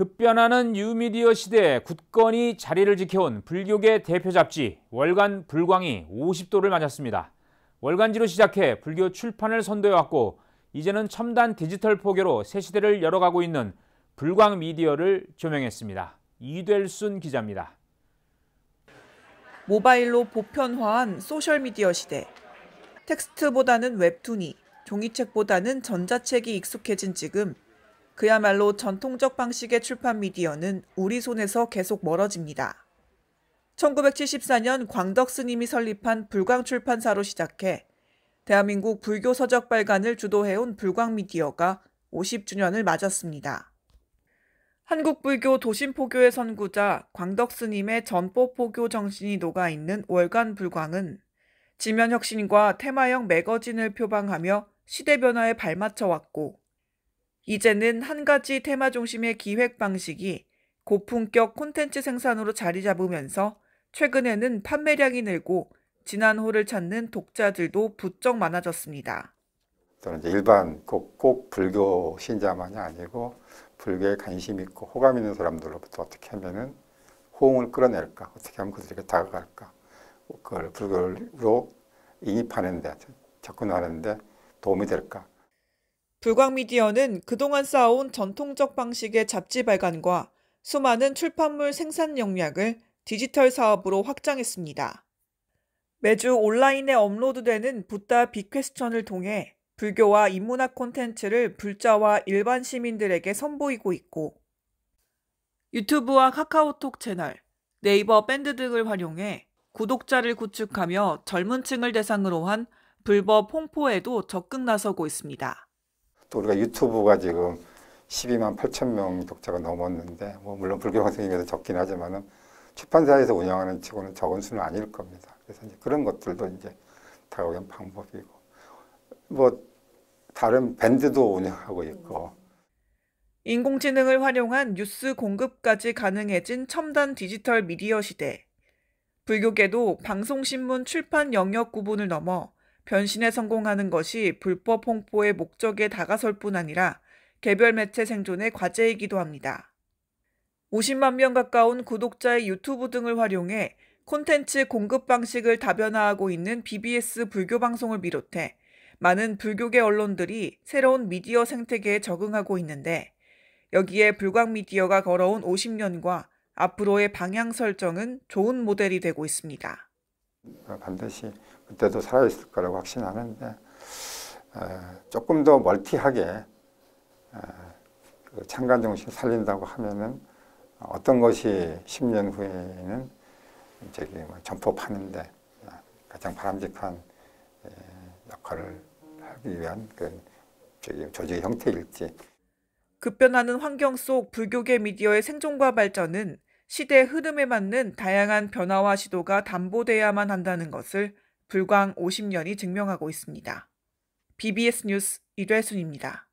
급변하는 뉴미디어 시대에 굳건히 자리를 지켜온 불교계 대표 잡지 월간 불광이 50도를 맞았습니다. 월간지로 시작해 불교 출판을 선도해왔고 이제는 첨단 디지털 포교로 새 시대를 열어가고 있는 불광 미디어를 조명했습니다. 이될순 기자입니다. 모바일로 보편화한 소셜미디어 시대. 텍스트보다는 웹툰이, 종이책보다는 전자책이 익숙해진 지금 그야말로 전통적 방식의 출판 미디어는 우리 손에서 계속 멀어집니다. 1974년 광덕 스님이 설립한 불광 출판사로 시작해 대한민국 불교 서적 발간을 주도해온 불광 미디어가 50주년을 맞았습니다. 한국불교 도심포교의 선구자 광덕 스님의 전포포교 정신이 녹아있는 월간 불광은 지면혁신과 테마형 매거진을 표방하며 시대 변화에 발맞춰 왔고 이제는 한 가지 테마 중심의 기획 방식이 고품격 콘텐츠 생산으로 자리 잡으면서 최근에는 판매량이 늘고 지난 호를 찾는 독자들도 부쩍 많아졌습니다. 또 이제 일반 꼭, 꼭 불교 신자만이 아니고 불교에 관심 있고 호감 있는 사람들로부터 어떻게 하면은 호응을 끌어낼까 어떻게 하면 그들에게 다가갈까 그걸 불교로 인입하는데 접근하는데 도움이 될까 불광미디어는 그동안 쌓아온 전통적 방식의 잡지 발간과 수많은 출판물 생산 역량을 디지털 사업으로 확장했습니다. 매주 온라인에 업로드되는 붓다 비퀘스천을 통해 불교와 인문학 콘텐츠를 불자와 일반 시민들에게 선보이고 있고 유튜브와 카카오톡 채널, 네이버 밴드 등을 활용해 구독자를 구축하며 젊은 층을 대상으로 한 불법 홍포에도 적극 나서고 있습니다. 또 우리가 유튜브가 지금 12만 8천 명 독자가 넘었는데 뭐 물론 불교방송에서 적긴 하지만은 출판사에서 운영하는 치고는 적은 수는 아닐 겁니다. 그래서 이제 그런 것들도 이제 다가오는 방법이고 뭐 다른 밴드도 운영하고 있고 인공지능을 활용한 뉴스 공급까지 가능해진 첨단 디지털 미디어 시대 불교계도 방송신문 출판 영역 구분을 넘어 변신에 성공하는 것이 불법 홍보의 목적에 다가설 뿐 아니라 개별 매체 생존의 과제이기도 합니다. 50만 명 가까운 구독자의 유튜브 등을 활용해 콘텐츠 공급 방식을 다변화하고 있는 BBS 불교 방송을 비롯해 많은 불교계 언론들이 새로운 미디어 생태계에 적응하고 있는데 여기에 불광 미디어가 걸어온 50년과 앞으로의 방향 설정은 좋은 모델이 되고 있습니다. 어, 반드시 그때도 살아있을 거라고 확신하는데 어, 조금 더 멀티하게 어, 그 창간 정신 을 살린다고 하면은 어떤 것이 10년 후에는 저기 뭐 점포파는데 가장 바람직한 역할을 하기 위한 그 저기 조직의 형태일지 급변하는 환경 속 불교계 미디어의 생존과 발전은 시대 흐름에 맞는 다양한 변화와 시도가 담보돼야만 한다는 것을 불광 50년이 증명하고 있습니다. BBS 뉴스 이뢰순입니다.